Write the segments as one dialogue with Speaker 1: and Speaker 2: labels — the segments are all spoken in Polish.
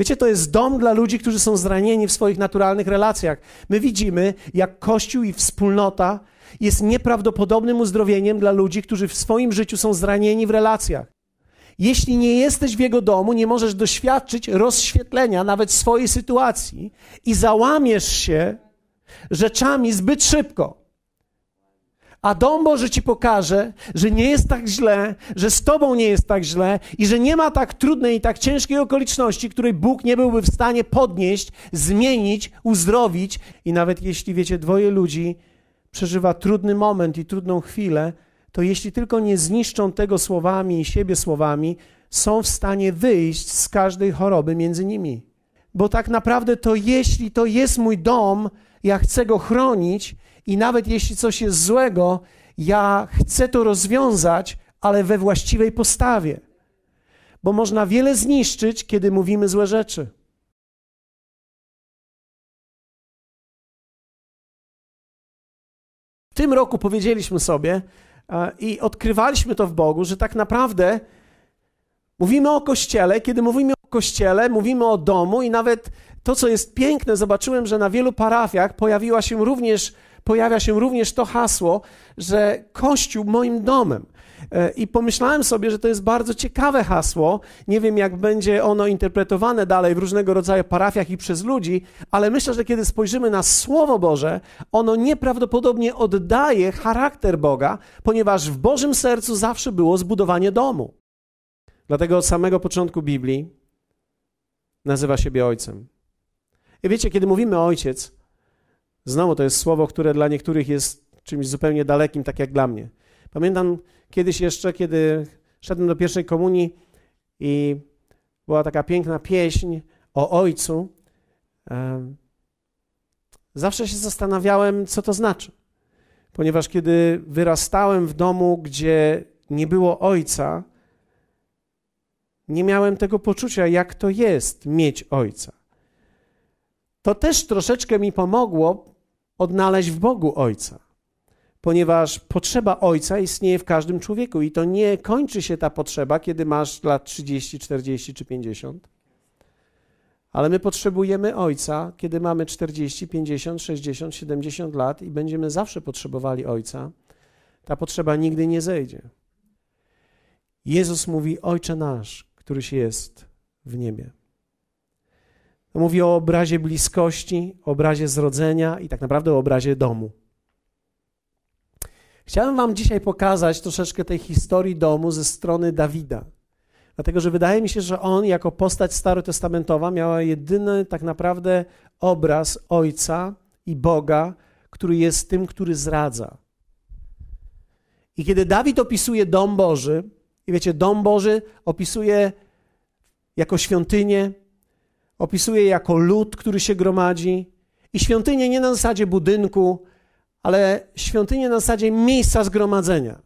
Speaker 1: Wiecie, to jest dom dla ludzi, którzy są zranieni w swoich naturalnych relacjach. My widzimy, jak Kościół i wspólnota jest nieprawdopodobnym uzdrowieniem dla ludzi, którzy w swoim życiu są zranieni w relacjach. Jeśli nie jesteś w jego domu, nie możesz doświadczyć rozświetlenia nawet swojej sytuacji i załamiesz się rzeczami zbyt szybko. A dom Boży ci pokaże, że nie jest tak źle, że z tobą nie jest tak źle i że nie ma tak trudnej i tak ciężkiej okoliczności, której Bóg nie byłby w stanie podnieść, zmienić, uzdrowić. I nawet jeśli, wiecie, dwoje ludzi przeżywa trudny moment i trudną chwilę, to jeśli tylko nie zniszczą tego słowami i siebie słowami, są w stanie wyjść z każdej choroby między nimi. Bo tak naprawdę to jeśli to jest mój dom, ja chcę go chronić i nawet jeśli coś jest złego, ja chcę to rozwiązać, ale we właściwej postawie. Bo można wiele zniszczyć, kiedy mówimy złe rzeczy. W tym roku powiedzieliśmy sobie i odkrywaliśmy to w Bogu, że tak naprawdę mówimy o Kościele, kiedy mówimy kościele, mówimy o domu i nawet to, co jest piękne, zobaczyłem, że na wielu parafiach pojawiła się również, pojawia się również to hasło, że kościół moim domem. E, I pomyślałem sobie, że to jest bardzo ciekawe hasło. Nie wiem, jak będzie ono interpretowane dalej w różnego rodzaju parafiach i przez ludzi, ale myślę, że kiedy spojrzymy na Słowo Boże, ono nieprawdopodobnie oddaje charakter Boga, ponieważ w Bożym sercu zawsze było zbudowanie domu. Dlatego od samego początku Biblii nazywa siebie ojcem. I wiecie, kiedy mówimy ojciec, znowu to jest słowo, które dla niektórych jest czymś zupełnie dalekim, tak jak dla mnie. Pamiętam kiedyś jeszcze, kiedy szedłem do pierwszej komunii i była taka piękna pieśń o ojcu. Zawsze się zastanawiałem, co to znaczy. Ponieważ kiedy wyrastałem w domu, gdzie nie było ojca, nie miałem tego poczucia, jak to jest mieć ojca. To też troszeczkę mi pomogło odnaleźć w Bogu ojca, ponieważ potrzeba ojca istnieje w każdym człowieku i to nie kończy się ta potrzeba, kiedy masz lat 30, 40 czy 50. Ale my potrzebujemy Ojca, kiedy mamy 40, 50, 60, 70 lat i będziemy zawsze potrzebowali Ojca. Ta potrzeba nigdy nie zejdzie. Jezus mówi: Ojcze nasz, któryś jest w niebie. Mówi o obrazie bliskości, obrazie zrodzenia i tak naprawdę o obrazie domu. Chciałem Wam dzisiaj pokazać troszeczkę tej historii domu ze strony Dawida. Dlatego, że wydaje mi się, że on jako postać starotestamentowa miała jedyny tak naprawdę obraz Ojca i Boga, który jest tym, który zradza. I kiedy Dawid opisuje dom Boży, i wiecie, dom Boży opisuje jako świątynię, opisuje jako lud, który się gromadzi. I świątynię nie na zasadzie budynku, ale świątynię na zasadzie miejsca zgromadzenia.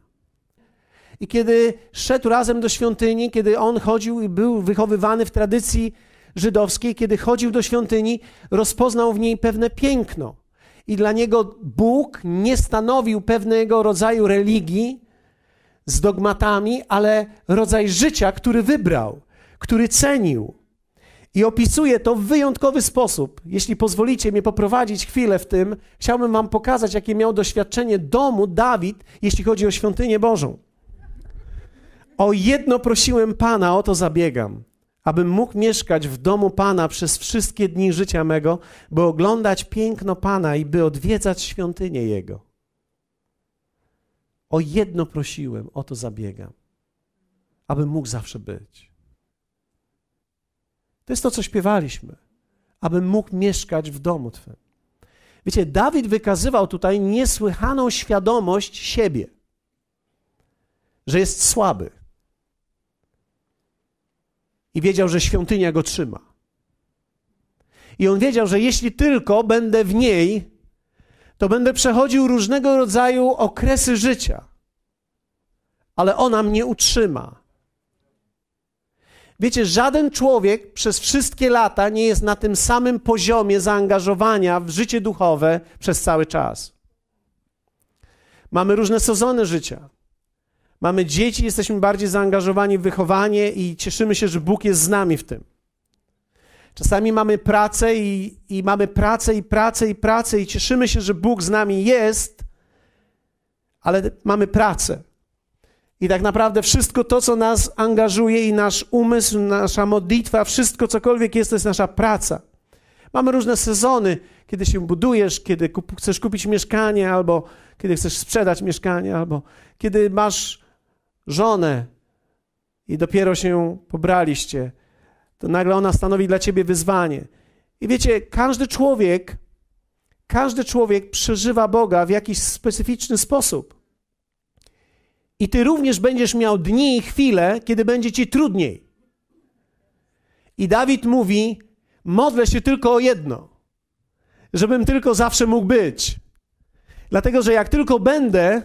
Speaker 1: I kiedy szedł razem do świątyni, kiedy on chodził i był wychowywany w tradycji żydowskiej, kiedy chodził do świątyni, rozpoznał w niej pewne piękno. I dla niego Bóg nie stanowił pewnego rodzaju religii, z dogmatami, ale rodzaj życia, który wybrał, który cenił. I opisuje to w wyjątkowy sposób. Jeśli pozwolicie mnie poprowadzić chwilę w tym, chciałbym Wam pokazać, jakie miał doświadczenie domu Dawid, jeśli chodzi o świątynię Bożą. O jedno prosiłem Pana, o to zabiegam, abym mógł mieszkać w domu Pana przez wszystkie dni życia mego, by oglądać piękno Pana i by odwiedzać świątynię Jego. O jedno prosiłem, o to zabiegam, aby mógł zawsze być. To jest to, co śpiewaliśmy, aby mógł mieszkać w domu Twym. Wiecie, Dawid wykazywał tutaj niesłychaną świadomość siebie, że jest słaby. I wiedział, że świątynia go trzyma. I on wiedział, że jeśli tylko będę w niej, to będę przechodził różnego rodzaju okresy życia, ale ona mnie utrzyma. Wiecie, żaden człowiek przez wszystkie lata nie jest na tym samym poziomie zaangażowania w życie duchowe przez cały czas. Mamy różne sezony życia. Mamy dzieci, jesteśmy bardziej zaangażowani w wychowanie i cieszymy się, że Bóg jest z nami w tym. Czasami mamy pracę i, i mamy pracę i pracę i pracę i cieszymy się, że Bóg z nami jest, ale mamy pracę. I tak naprawdę wszystko to, co nas angażuje i nasz umysł, nasza modlitwa, wszystko cokolwiek jest, to jest nasza praca. Mamy różne sezony, kiedy się budujesz, kiedy kup, chcesz kupić mieszkanie, albo kiedy chcesz sprzedać mieszkanie, albo kiedy masz żonę i dopiero się pobraliście to nagle ona stanowi dla ciebie wyzwanie. I wiecie, każdy człowiek, każdy człowiek przeżywa Boga w jakiś specyficzny sposób. I ty również będziesz miał dni i chwile, kiedy będzie ci trudniej. I Dawid mówi: Modlę się tylko o jedno, żebym tylko zawsze mógł być. Dlatego, że jak tylko będę,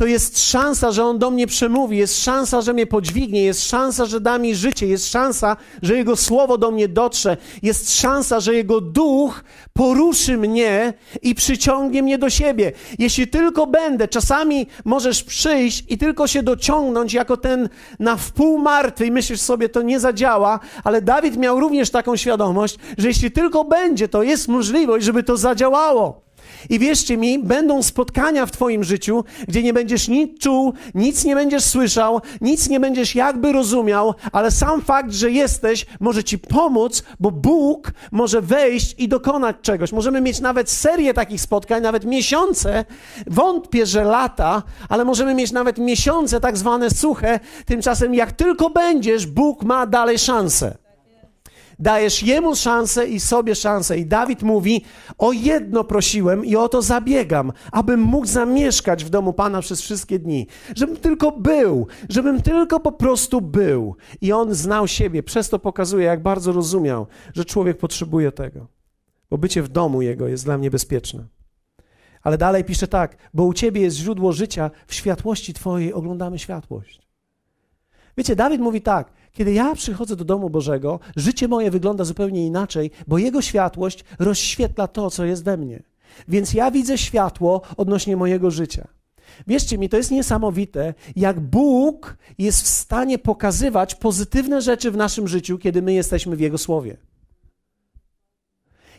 Speaker 1: to jest szansa, że On do mnie przemówi, jest szansa, że mnie podźwignie, jest szansa, że da mi życie, jest szansa, że Jego Słowo do mnie dotrze, jest szansa, że Jego Duch poruszy mnie i przyciągnie mnie do siebie. Jeśli tylko będę, czasami możesz przyjść i tylko się dociągnąć jako ten na wpół martwy i myślisz sobie, to nie zadziała, ale Dawid miał również taką świadomość, że jeśli tylko będzie, to jest możliwość, żeby to zadziałało. I wierzcie mi, będą spotkania w Twoim życiu, gdzie nie będziesz nic czuł, nic nie będziesz słyszał, nic nie będziesz jakby rozumiał, ale sam fakt, że jesteś, może Ci pomóc, bo Bóg może wejść i dokonać czegoś. Możemy mieć nawet serię takich spotkań, nawet miesiące, wątpię, że lata, ale możemy mieć nawet miesiące tak zwane suche. Tymczasem, jak tylko będziesz, Bóg ma dalej szansę. Dajesz jemu szansę i sobie szansę. I Dawid mówi: O jedno prosiłem i o to zabiegam, abym mógł zamieszkać w domu Pana przez wszystkie dni. Żebym tylko był, żebym tylko po prostu był. I on znał siebie, przez to pokazuje, jak bardzo rozumiał, że człowiek potrzebuje tego. Bo bycie w domu jego jest dla mnie bezpieczne. Ale dalej pisze tak: Bo u ciebie jest źródło życia, w światłości Twojej oglądamy światłość. Wiecie, Dawid mówi tak: kiedy ja przychodzę do domu Bożego, życie moje wygląda zupełnie inaczej, bo Jego światłość rozświetla to, co jest we mnie. Więc ja widzę światło odnośnie mojego życia. Wierzcie mi, to jest niesamowite, jak Bóg jest w stanie pokazywać pozytywne rzeczy w naszym życiu, kiedy my jesteśmy w Jego Słowie.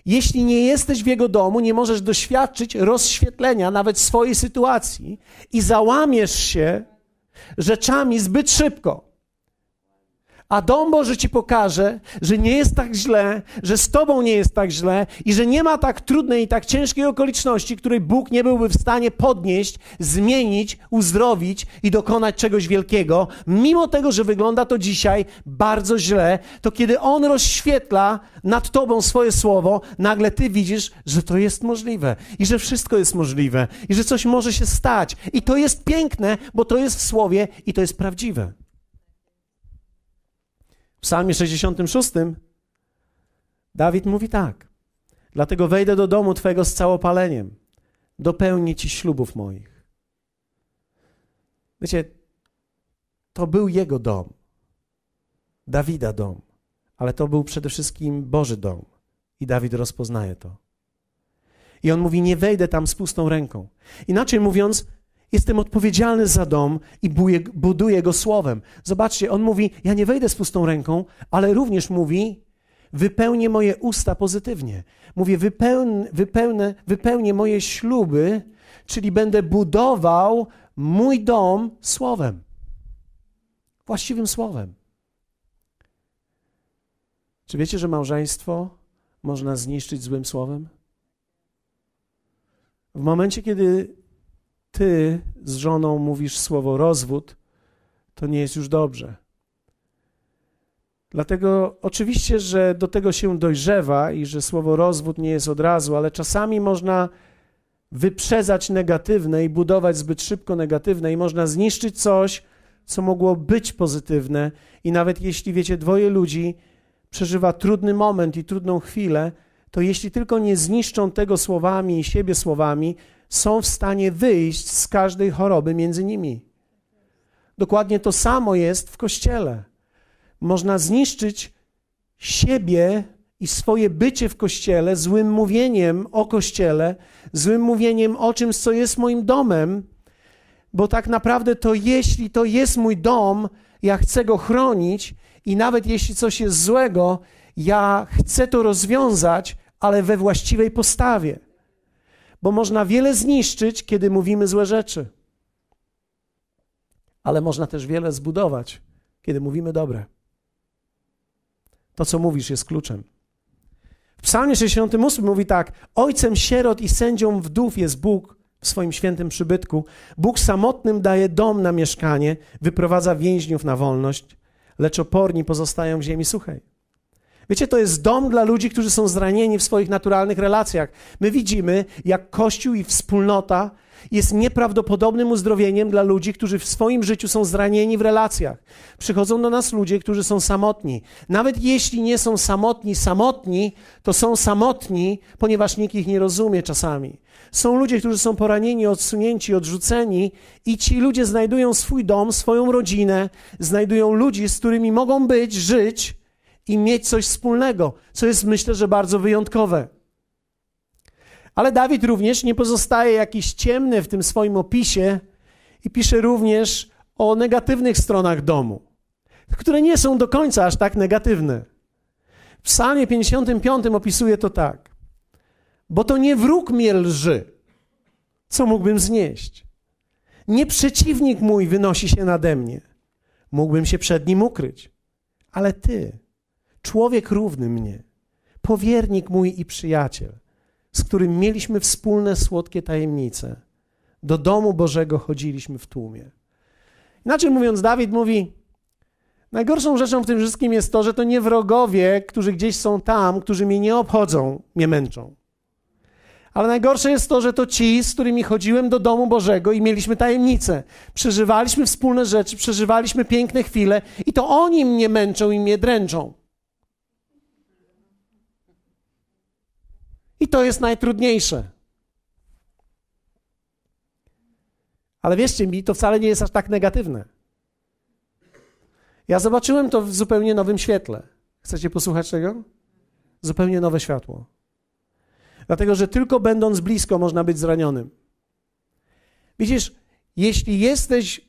Speaker 1: Jeśli nie jesteś w Jego domu, nie możesz doświadczyć rozświetlenia nawet swojej sytuacji i załamiesz się rzeczami zbyt szybko. A dom Boży ci pokaże, że nie jest tak źle, że z tobą nie jest tak źle i że nie ma tak trudnej i tak ciężkiej okoliczności, której Bóg nie byłby w stanie podnieść, zmienić, uzdrowić i dokonać czegoś wielkiego. Mimo tego, że wygląda to dzisiaj bardzo źle, to kiedy On rozświetla nad tobą swoje słowo, nagle ty widzisz, że to jest możliwe i że wszystko jest możliwe i że coś może się stać. I to jest piękne, bo to jest w słowie i to jest prawdziwe. W psalmie 66 Dawid mówi tak. Dlatego wejdę do domu twojego z całopaleniem. Dopełnię Ci ślubów moich. Wiecie, to był jego dom. Dawida dom. Ale to był przede wszystkim Boży dom. I Dawid rozpoznaje to. I on mówi: Nie wejdę tam z pustą ręką. Inaczej mówiąc, Jestem odpowiedzialny za dom i buduję go słowem. Zobaczcie, on mówi: Ja nie wejdę z pustą ręką, ale również mówi: Wypełnię moje usta pozytywnie. Mówię: wypełn, wypełnę, Wypełnię moje śluby, czyli będę budował mój dom słowem. Właściwym słowem. Czy wiecie, że małżeństwo można zniszczyć złym słowem? W momencie, kiedy ty z żoną mówisz słowo rozwód, to nie jest już dobrze. Dlatego oczywiście, że do tego się dojrzewa i że słowo rozwód nie jest od razu, ale czasami można wyprzedzać negatywne i budować zbyt szybko negatywne i można zniszczyć coś, co mogło być pozytywne i nawet jeśli wiecie, dwoje ludzi przeżywa trudny moment i trudną chwilę, to jeśli tylko nie zniszczą tego słowami i siebie słowami, są w stanie wyjść z każdej choroby między nimi. Dokładnie to samo jest w kościele. Można zniszczyć siebie i swoje bycie w kościele złym mówieniem o kościele, złym mówieniem o czymś, co jest moim domem, bo tak naprawdę to jeśli to jest mój dom, ja chcę go chronić i nawet jeśli coś jest złego, ja chcę to rozwiązać, ale we właściwej postawie bo można wiele zniszczyć, kiedy mówimy złe rzeczy. Ale można też wiele zbudować, kiedy mówimy dobre. To, co mówisz, jest kluczem. W Psalmie 68 mówi tak: Ojcem sierot i sędzią wdów jest Bóg w swoim świętym przybytku. Bóg samotnym daje dom na mieszkanie, wyprowadza więźniów na wolność, lecz oporni pozostają w ziemi suchej. Wiecie, to jest dom dla ludzi, którzy są zranieni w swoich naturalnych relacjach. My widzimy, jak Kościół i wspólnota jest nieprawdopodobnym uzdrowieniem dla ludzi, którzy w swoim życiu są zranieni w relacjach. Przychodzą do nas ludzie, którzy są samotni. Nawet jeśli nie są samotni, samotni, to są samotni, ponieważ nikt ich nie rozumie czasami. Są ludzie, którzy są poranieni, odsunięci, odrzuceni, i ci ludzie znajdują swój dom, swoją rodzinę, znajdują ludzi, z którymi mogą być, żyć i mieć coś wspólnego, co jest myślę, że bardzo wyjątkowe. Ale Dawid również nie pozostaje jakiś ciemny w tym swoim opisie i pisze również o negatywnych stronach domu, które nie są do końca aż tak negatywne. W Psalmie 55 opisuje to tak: Bo to nie wróg mnie lży, co mógłbym znieść. Nie przeciwnik mój wynosi się nade mnie. Mógłbym się przed nim ukryć, ale ty człowiek równy mnie, powiernik mój i przyjaciel, z którym mieliśmy wspólne słodkie tajemnice. Do domu Bożego chodziliśmy w tłumie. Inaczej mówiąc, Dawid mówi: Najgorszą rzeczą w tym wszystkim jest to, że to nie wrogowie, którzy gdzieś są tam, którzy mnie nie obchodzą, mnie męczą. Ale najgorsze jest to, że to ci, z którymi chodziłem do domu Bożego i mieliśmy tajemnice. Przeżywaliśmy wspólne rzeczy, przeżywaliśmy piękne chwile i to oni mnie męczą i mnie dręczą. I to jest najtrudniejsze. Ale wierzcie mi, to wcale nie jest aż tak negatywne. Ja zobaczyłem to w zupełnie nowym świetle. Chcecie posłuchać tego? Zupełnie nowe światło. Dlatego, że tylko będąc blisko można być zranionym. Widzisz, jeśli jesteś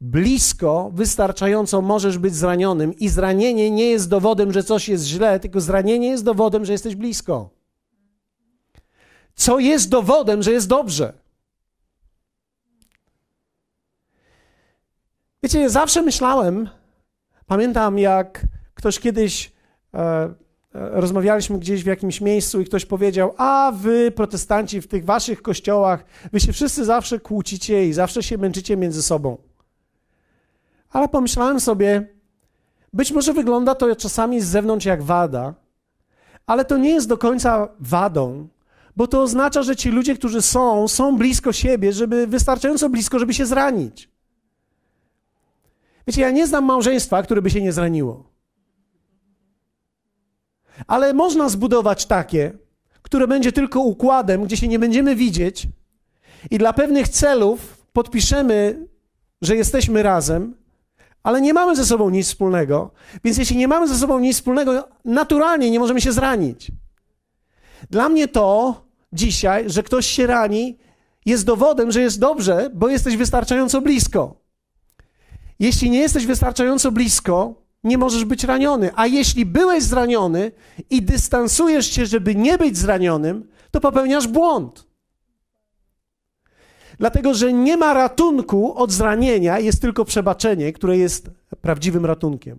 Speaker 1: blisko, wystarczająco możesz być zranionym i zranienie nie jest dowodem, że coś jest źle, tylko zranienie jest dowodem, że jesteś blisko co jest dowodem, że jest dobrze. Wiecie, ja zawsze myślałem, pamiętam jak ktoś kiedyś e, e, rozmawialiśmy gdzieś w jakimś miejscu i ktoś powiedział: A wy, protestanci, w tych waszych kościołach, wy się wszyscy zawsze kłócicie i zawsze się męczycie między sobą. Ale pomyślałem sobie, być może wygląda to czasami z zewnątrz jak wada, ale to nie jest do końca wadą, bo to oznacza, że ci ludzie, którzy są, są blisko siebie, żeby wystarczająco blisko, żeby się zranić. Wiecie, ja nie znam małżeństwa, które by się nie zraniło. Ale można zbudować takie, które będzie tylko układem, gdzie się nie będziemy widzieć i dla pewnych celów podpiszemy, że jesteśmy razem, ale nie mamy ze sobą nic wspólnego. Więc jeśli nie mamy ze sobą nic wspólnego, naturalnie nie możemy się zranić. Dla mnie to dzisiaj, że ktoś się rani, jest dowodem, że jest dobrze, bo jesteś wystarczająco blisko. Jeśli nie jesteś wystarczająco blisko, nie możesz być raniony. A jeśli byłeś zraniony i dystansujesz się, żeby nie być zranionym, to popełniasz błąd. Dlatego, że nie ma ratunku od zranienia, jest tylko przebaczenie, które jest prawdziwym ratunkiem.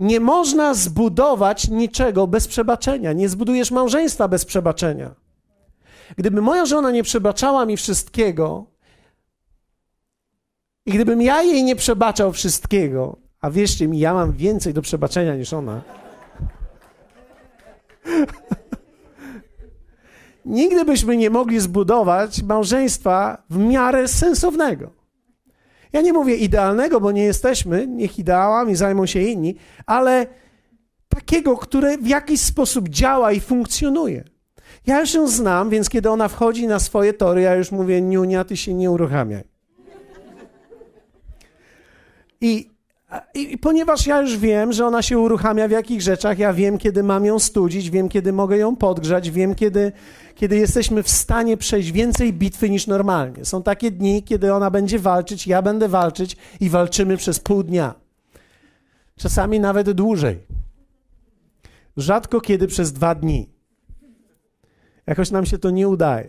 Speaker 1: Nie można zbudować niczego bez przebaczenia. Nie zbudujesz małżeństwa bez przebaczenia. Gdyby moja żona nie przebaczała mi wszystkiego, i gdybym ja jej nie przebaczał wszystkiego, a wierzcie mi, ja mam więcej do przebaczenia niż ona. Nigdy byśmy nie mogli zbudować małżeństwa w miarę sensownego. Ja nie mówię idealnego, bo nie jesteśmy, niech ideałami zajmą się inni, ale takiego, które w jakiś sposób działa i funkcjonuje. Ja już ją znam, więc kiedy ona wchodzi na swoje tory, ja już mówię, niunia, ty się nie uruchamiaj. I, i, I, ponieważ ja już wiem, że ona się uruchamia w jakich rzeczach, ja wiem, kiedy mam ją studzić, wiem, kiedy mogę ją podgrzać, wiem, kiedy, kiedy jesteśmy w stanie przejść więcej bitwy niż normalnie. Są takie dni, kiedy ona będzie walczyć, ja będę walczyć i walczymy przez pół dnia. Czasami nawet dłużej. Rzadko kiedy przez dwa dni. Jakoś nam się to nie udaje.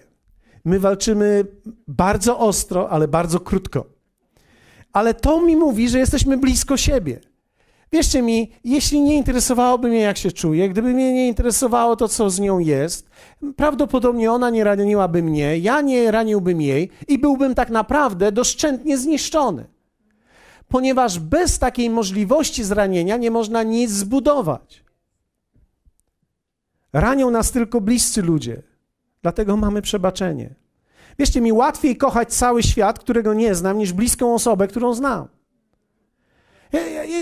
Speaker 1: My walczymy bardzo ostro, ale bardzo krótko. Ale to mi mówi, że jesteśmy blisko siebie. Wierzcie mi, jeśli nie interesowałoby mnie, jak się czuję, gdyby mnie nie interesowało to, co z nią jest, prawdopodobnie ona nie raniłaby mnie, ja nie raniłbym jej i byłbym tak naprawdę doszczętnie zniszczony. Ponieważ bez takiej możliwości zranienia nie można nic zbudować. Ranią nas tylko bliscy ludzie. Dlatego mamy przebaczenie. Wierzcie mi, łatwiej kochać cały świat, którego nie znam, niż bliską osobę, którą znam.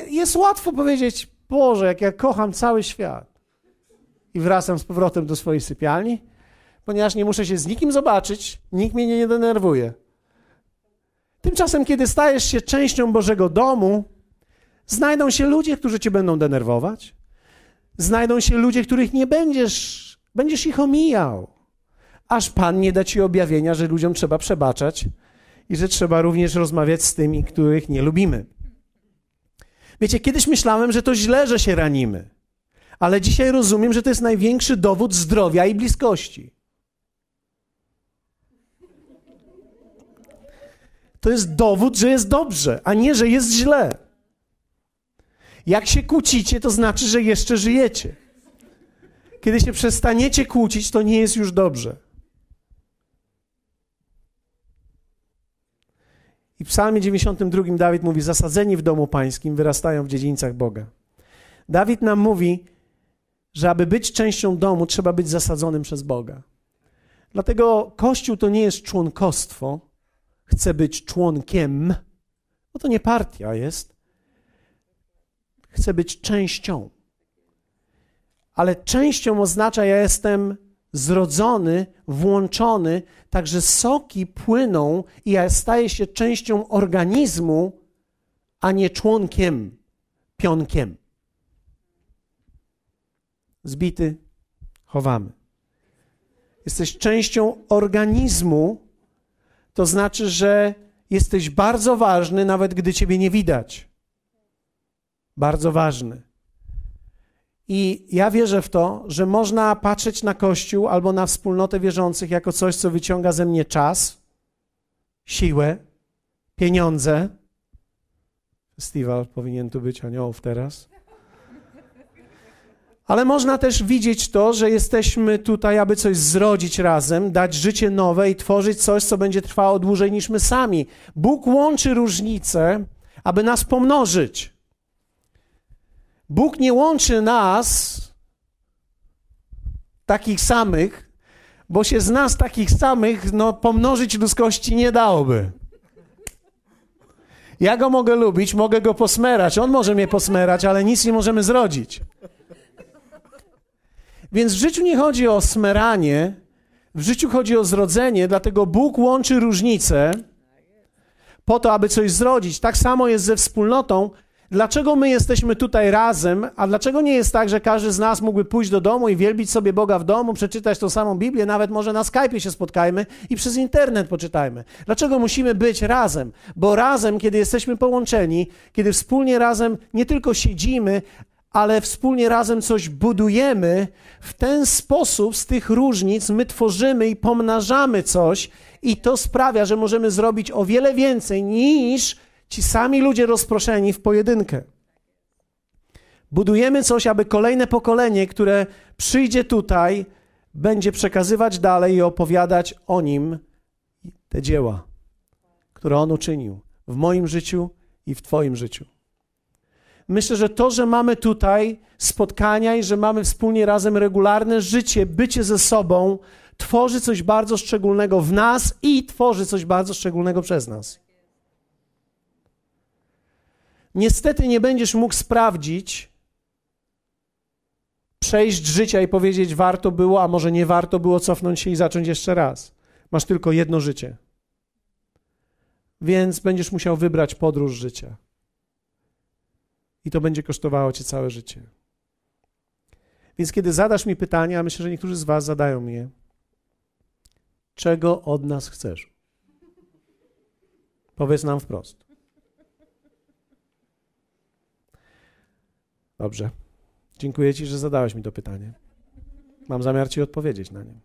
Speaker 1: Jest łatwo powiedzieć, Boże, jak ja kocham cały świat. I wracam z powrotem do swojej sypialni, ponieważ nie muszę się z nikim zobaczyć, nikt mnie nie denerwuje. Tymczasem, kiedy stajesz się częścią Bożego domu, znajdą się ludzie, którzy cię będą denerwować. Znajdą się ludzie, których nie będziesz, będziesz ich omijał aż Pan nie da ci objawienia, że ludziom trzeba przebaczać i że trzeba również rozmawiać z tymi, których nie lubimy. Wiecie, kiedyś myślałem, że to źle, że się ranimy, ale dzisiaj rozumiem, że to jest największy dowód zdrowia i bliskości. To jest dowód, że jest dobrze, a nie, że jest źle. Jak się kłócicie, to znaczy, że jeszcze żyjecie. Kiedy się przestaniecie kłócić, to nie jest już dobrze. I w psalmie 92 Dawid mówi, zasadzeni w domu pańskim wyrastają w dziedzińcach Boga. Dawid nam mówi, że aby być częścią domu, trzeba być zasadzonym przez Boga. Dlatego Kościół to nie jest członkostwo, chce być członkiem, bo to nie partia jest. Chcę być częścią. Ale częścią oznacza, ja jestem zrodzony, włączony, także soki płyną i ja staję się częścią organizmu, a nie członkiem, pionkiem. Zbity, chowamy. Jesteś częścią organizmu, to znaczy, że jesteś bardzo ważny, nawet gdy ciebie nie widać. Bardzo ważny. I ja wierzę w to, że można patrzeć na Kościół albo na wspólnotę wierzących jako coś, co wyciąga ze mnie czas, siłę, pieniądze. Festiwal powinien tu być aniołów teraz. Ale można też widzieć to, że jesteśmy tutaj, aby coś zrodzić razem, dać życie nowe i tworzyć coś, co będzie trwało dłużej niż my sami. Bóg łączy różnice, aby nas pomnożyć. Bóg nie łączy nas takich samych, bo się z nas takich samych no, pomnożyć ludzkości nie dałoby. Ja go mogę lubić, mogę go posmerać, on może mnie posmerać, ale nic nie możemy zrodzić. Więc w życiu nie chodzi o smeranie, w życiu chodzi o zrodzenie, dlatego Bóg łączy różnice po to, aby coś zrodzić. Tak samo jest ze wspólnotą, Dlaczego my jesteśmy tutaj razem, a dlaczego nie jest tak, że każdy z nas mógłby pójść do domu i wielbić sobie Boga w domu, przeczytać tą samą Biblię, nawet może na Skype się spotkajmy i przez internet poczytajmy? Dlaczego musimy być razem? Bo razem, kiedy jesteśmy połączeni, kiedy wspólnie razem nie tylko siedzimy, ale wspólnie razem coś budujemy, w ten sposób z tych różnic my tworzymy i pomnażamy coś, i to sprawia, że możemy zrobić o wiele więcej niż Ci sami ludzie rozproszeni w pojedynkę. Budujemy coś, aby kolejne pokolenie, które przyjdzie tutaj, będzie przekazywać dalej i opowiadać o nim te dzieła, które on uczynił w moim życiu i w Twoim życiu. Myślę, że to, że mamy tutaj spotkania i że mamy wspólnie razem regularne życie, bycie ze sobą, tworzy coś bardzo szczególnego w nas i tworzy coś bardzo szczególnego przez nas niestety nie będziesz mógł sprawdzić, przejść życia i powiedzieć, warto było, a może nie warto było cofnąć się i zacząć jeszcze raz. Masz tylko jedno życie. Więc będziesz musiał wybrać podróż życia. I to będzie kosztowało cię całe życie. Więc kiedy zadasz mi pytania, a myślę, że niektórzy z Was zadają je, czego od nas chcesz? Powiedz nam wprost. Dobrze. Dziękuję Ci, że zadałeś mi to pytanie. Mam zamiar Ci odpowiedzieć na nie.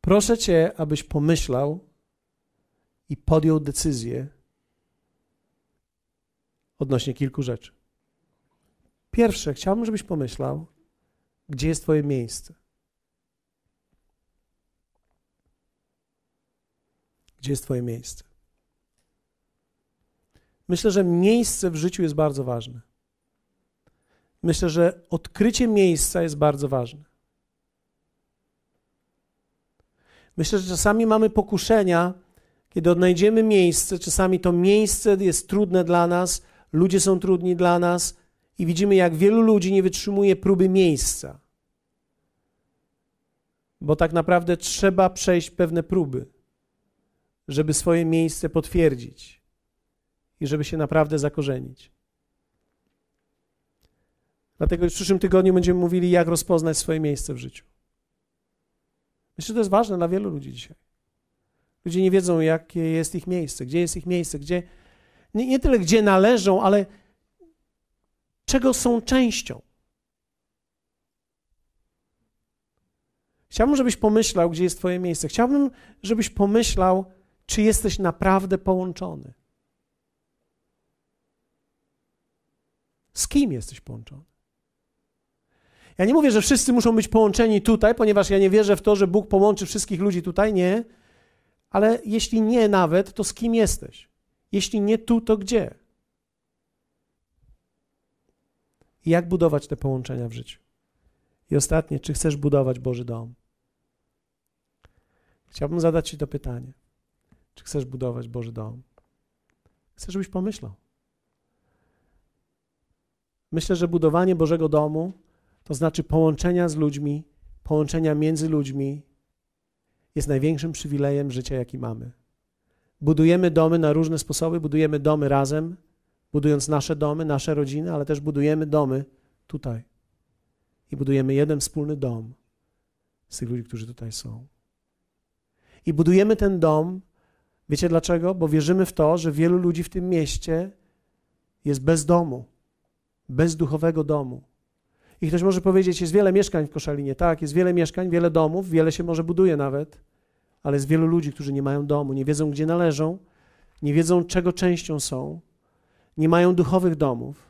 Speaker 1: Proszę Cię, abyś pomyślał i podjął decyzję odnośnie kilku rzeczy. Pierwsze, chciałbym, żebyś pomyślał, gdzie jest Twoje miejsce. Gdzie jest Twoje miejsce? Myślę, że miejsce w życiu jest bardzo ważne. Myślę, że odkrycie miejsca jest bardzo ważne. Myślę, że czasami mamy pokuszenia, kiedy odnajdziemy miejsce, czasami to miejsce jest trudne dla nas, ludzie są trudni dla nas i widzimy, jak wielu ludzi nie wytrzymuje próby miejsca. Bo tak naprawdę trzeba przejść pewne próby, żeby swoje miejsce potwierdzić i żeby się naprawdę zakorzenić. Dlatego w przyszłym tygodniu będziemy mówili, jak rozpoznać swoje miejsce w życiu. Myślę, że to jest ważne dla wielu ludzi dzisiaj. Ludzie nie wiedzą, jakie jest ich miejsce, gdzie jest ich miejsce, gdzie nie, nie tyle gdzie należą, ale czego są częścią. Chciałbym, żebyś pomyślał, gdzie jest Twoje miejsce. Chciałbym, żebyś pomyślał, czy jesteś naprawdę połączony. Z kim jesteś połączony? Ja nie mówię, że wszyscy muszą być połączeni tutaj, ponieważ ja nie wierzę w to, że Bóg połączy wszystkich ludzi tutaj, nie. Ale jeśli nie nawet, to z kim jesteś? Jeśli nie tu, to gdzie? I jak budować te połączenia w życiu? I ostatnie, czy chcesz budować Boży dom? Chciałbym zadać Ci to pytanie. Czy chcesz budować Boży dom? Chcę, żebyś pomyślał. Myślę, że budowanie Bożego domu to znaczy połączenia z ludźmi, połączenia między ludźmi jest największym przywilejem życia, jaki mamy. Budujemy domy na różne sposoby, budujemy domy razem, budując nasze domy, nasze rodziny, ale też budujemy domy tutaj. I budujemy jeden wspólny dom z tych ludzi, którzy tutaj są. I budujemy ten dom, wiecie dlaczego? Bo wierzymy w to, że wielu ludzi w tym mieście jest bez domu bez duchowego domu. I ktoś może powiedzieć, jest wiele mieszkań w Koszalinie. Tak, jest wiele mieszkań, wiele domów, wiele się może buduje nawet, ale jest wielu ludzi, którzy nie mają domu, nie wiedzą, gdzie należą, nie wiedzą, czego częścią są, nie mają duchowych domów.